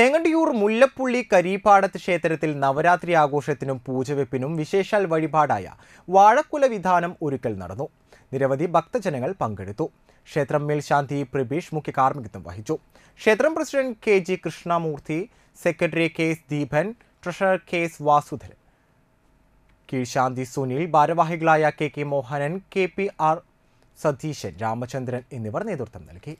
ഏങ്ങണ്ടിയൂർ മുല്ലപ്പുള്ളി കരീപ്പാടത്ത് ക്ഷേത്രത്തിൽ നവരാത്രി ആഘോഷത്തിനും പൂജവെപ്പിനും വിശേഷാൽ വഴിപാടായ വാഴക്കുല വിധാനം ഒരുക്കൽ നടന്നു നിരവധി ഭക്തജനങ്ങൾ പങ്കെടുത്തു ക്ഷേത്രം മേൽശാന്തി പ്രബീഷ് മുഖ്യ കാർമ്മികത്വം വഹിച്ചു ക്ഷേത്രം president K G Krishnamurthy secretary K S Deepan treasurer K S Vasudharan കീഴ്ശാന്തി സുനിൽ ഭാരവാഹികളായ K K Mohanan K P R Satheesan Ramachandran എന്നിവർ നേതൃത്വം നൽകി